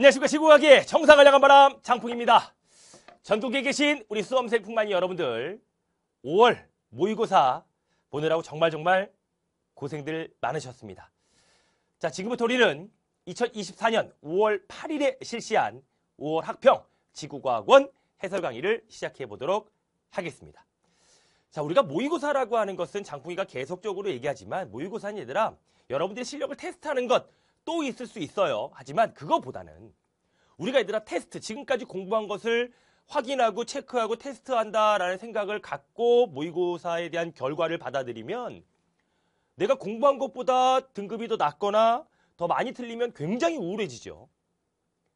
안녕하십니까 시국하기 정상을 향한 바람 장풍입니다. 전국에 계신 우리 수험생뿐만이 여러분들 5월 모의고사 보느라고 정말 정말 고생들 많으셨습니다. 자 지금부터 우리는 2024년 5월 8일에 실시한 5월 학평 지구과학원 해설 강의를 시작해 보도록 하겠습니다. 자 우리가 모의고사라고 하는 것은 장풍이가 계속적으로 얘기하지만 모의고사는 얘들아 여러분들의 실력을 테스트하는 것또 있을 수 있어요. 하지만 그거보다는 우리가 얘들아 테스트, 지금까지 공부한 것을 확인하고 체크하고 테스트한다라는 생각을 갖고 모의고사에 대한 결과를 받아들이면 내가 공부한 것보다 등급이 더 낮거나 더 많이 틀리면 굉장히 우울해지죠.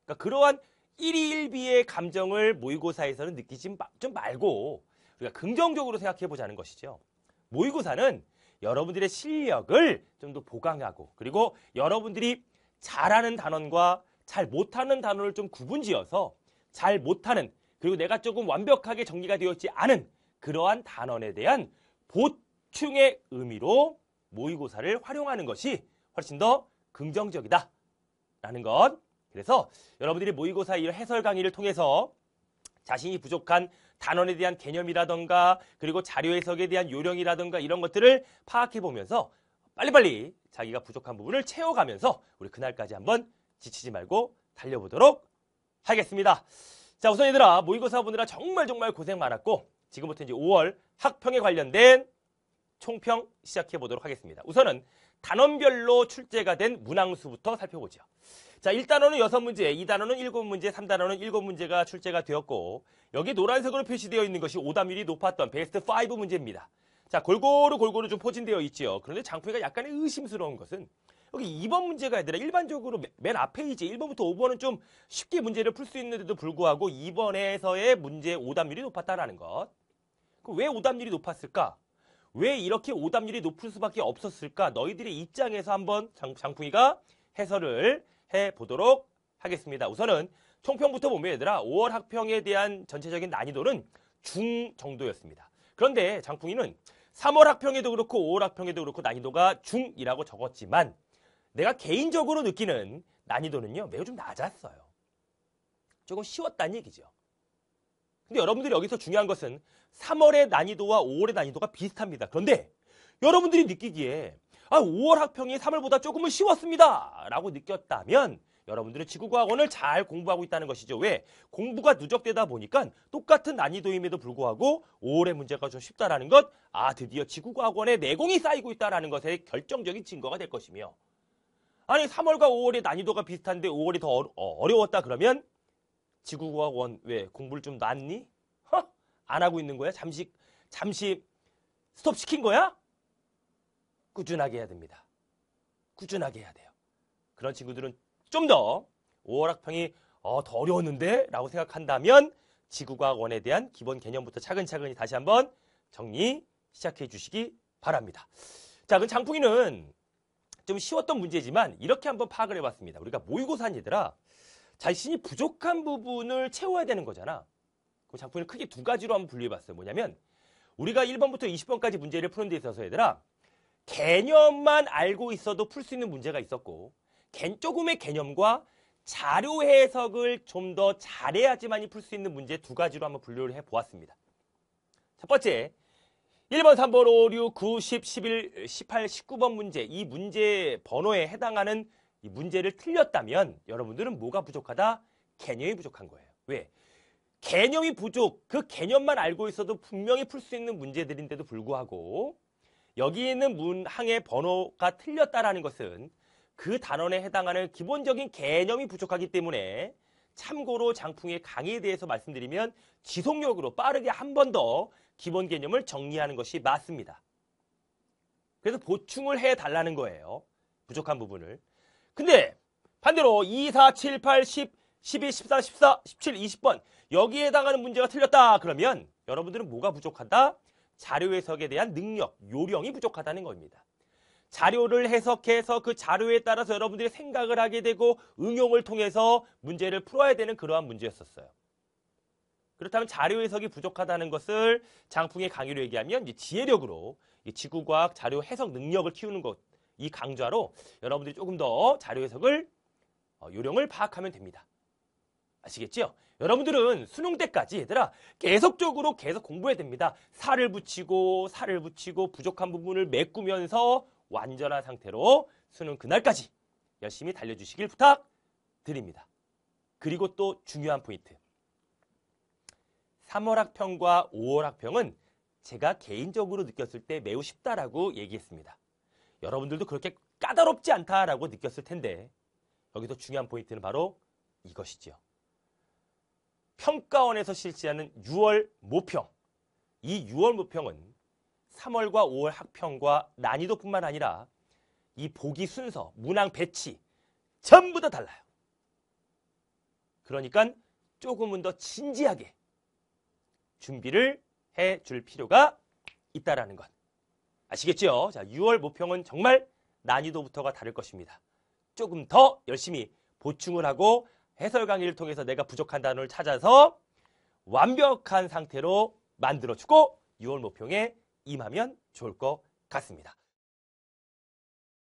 그러니까 그러한 1위 1비의 감정을 모의고사에서는 느끼지 좀 말고 우리가 긍정적으로 생각해 보자는 것이죠. 모의고사는 여러분들의 실력을 좀 더 보강하고 그리고 여러분들이 잘하는 단원과 잘 못하는 단원을 좀 구분지어서 잘 못하는 그리고 내가 조금 완벽하게 정리가 되었지 않은 그러한 단원에 대한 보충의 의미로 모의고사를 활용하는 것이 훨씬 더 긍정적이다라는 것. 그래서 여러분들이 모의고사 이 해설 강의를 통해서 자신이 부족한 단원에 대한 개념이라던가 그리고 자료 해석에 대한 요령이라던가 이런 것들을 파악해 보면서 빨리빨리 자기가 부족한 부분을 채워가면서 우리 그날까지 한번 지치지 말고 달려보도록 하겠습니다. 자, 우선 얘들아 모의고사 보느라 정말 정말 고생 많았고 지금부터 이제 5월 학평에 관련된 총평 시작해 보도록 하겠습니다. 우선은 단원별로 출제가 된 문항수부터 살펴보죠. 자, 1단원은 6문제, 2단원은 7문제, 3단원은 7문제가 출제가 되었고 여기 노란색으로 표시되어 있는 것이 오답률이 높았던 베스트 5 문제입니다. 자, 골고루 골고루 좀 포진되어 있죠 그런데 장풍이가 약간의 의심스러운 것은 여기 2번 문제가 아니라 일반적으로 맨 앞에 이제 1번부터 5번은 좀 쉽게 문제를 풀 수 있는데도 불구하고 2번에서의 문제 오답률이 높았다라는 것. 그왜 오답률이 높았을까? 왜 이렇게 오답률이 높을 수밖에 없었을까? 너희들의 입장에서 한번 장, 장풍이가 해설을 해보도록 하겠습니다. 우선은 총평부터 보면 얘들아 5월 학평에 대한 전체적인 난이도는 중 정도였습니다. 그런데 장풍이는 3월 학평에도 그렇고 5월 학평에도 그렇고 난이도가 중이라고 적었지만 내가 개인적으로 느끼는 난이도는요 매우 좀 낮았어요. 조금 쉬웠다는 얘기죠. 근데 여러분들이 여기서 중요한 것은 3월의 난이도와 5월의 난이도가 비슷합니다. 그런데 여러분들이 느끼기에 아, 5월 학평이 3월보다 조금은 쉬웠습니다. 라고 느꼈다면 여러분들은 지구과학원을 잘 공부하고 있다는 것이죠. 왜? 공부가 누적되다 보니까 똑같은 난이도임에도 불구하고 5월의 문제가 좀 쉽다라는 것, 아, 드디어 지구과학원의 내공이 쌓이고 있다라는 것의 결정적인 증거가 될 것이며, 아니, 3월과 5월의 난이도가 비슷한데 5월이 더 어, 어려웠다 그러면 지구과학 원왜 공부를 좀 놨니? 허? 안 하고 있는 거야? 잠시 잠시 스톱 시킨 거야? 꾸준하게 해야 됩니다. 꾸준하게 해야 돼요. 그런 친구들은 좀 더오월 학평이 어, 더 어려웠는데? 라고 생각한다면 지구과학 원에 대한 기본 개념부터 차근차근히 다시 한번 정리 시작해 주시기 바랍니다. 자, 그 장풍이는 좀 쉬웠던 문제지만 이렇게 한번 파악을 해봤습니다. 우리가 모의고사는 얘들아 자신이 부족한 부분을 채워야 되는 거잖아. 그 작품을 크게 두 가지로 한번 분류해봤어요. 뭐냐면 우리가 1번부터 20번까지 문제를 푸는 데 있어서 얘들아 개념만 알고 있어도 풀 수 있는 문제가 있었고 조금의 개념과 자료 해석을 좀 더 잘해야지만이 풀 수 있는 문제 두 가지로 한번 분류를 해보았습니다. 첫 번째, 1번, 3번, 5, 6, 9, 10, 11, 18, 19번 문제 이 문제 번호에 해당하는 이 문제를 틀렸다면 여러분들은 뭐가 부족하다? 개념이 부족한 거예요. 왜? 개념이 부족, 그 개념만 알고 있어도 분명히 풀 수 있는 문제들인데도 불구하고 여기 있는 문항의 번호가 틀렸다라는 것은 그 단원에 해당하는 기본적인 개념이 부족하기 때문에 참고로 장풍의 강의에 대해서 말씀드리면 지속력으로 빠르게 한 번 더 기본 개념을 정리하는 것이 맞습니다. 그래서 보충을 해달라는 거예요. 부족한 부분을. 근데 반대로 2, 4, 7, 8, 10, 12, 14, 14, 17, 20번 여기에 해당하는 문제가 틀렸다 그러면 여러분들은 뭐가 부족하다? 자료 해석에 대한 능력, 요령이 부족하다는 겁니다. 자료를 해석해서 그 자료에 따라서 여러분들이 생각을 하게 되고 응용을 통해서 문제를 풀어야 되는 그러한 문제였었어요. 그렇다면 자료 해석이 부족하다는 것을 장풍의 강의로 얘기하면 지혜력으로 지구과학 자료 해석 능력을 키우는 것이 강좌로 여러분들이 조금 더 자료 해석을 어, 요령을 파악하면 됩니다. 아시겠죠? 여러분들은 수능 때까지 얘들아 계속적으로 계속 공부해야 됩니다. 살을 붙이고 살을 붙이고 부족한 부분을 메꾸면서 완전한 상태로 수능 그날까지 열심히 달려주시길 부탁드립니다. 그리고 또 중요한 포인트. 3월 학평과 5월 학평은 제가 개인적으로 느꼈을 때 매우 쉽다라고 얘기했습니다. 여러분들도 그렇게 까다롭지 않다라고 느꼈을 텐데 여기서 중요한 포인트는 바로 이것이죠 평가원에서 실시하는 6월 모평. 이 6월 모평은 3월과 5월 학평과 난이도뿐만 아니라 이 보기 순서, 문항 배치 전부 다 달라요. 그러니까 조금은 더 진지하게 준비를 해줄 필요가 있다라는 것. 아시겠죠? 자, 6월 모평은 정말 난이도부터가 다를 것입니다. 조금 더 열심히 보충을 하고 해설 강의를 통해서 내가 부족한 단어를 찾아서 완벽한 상태로 만들어주고 6월 모평에 임하면 좋을 것 같습니다.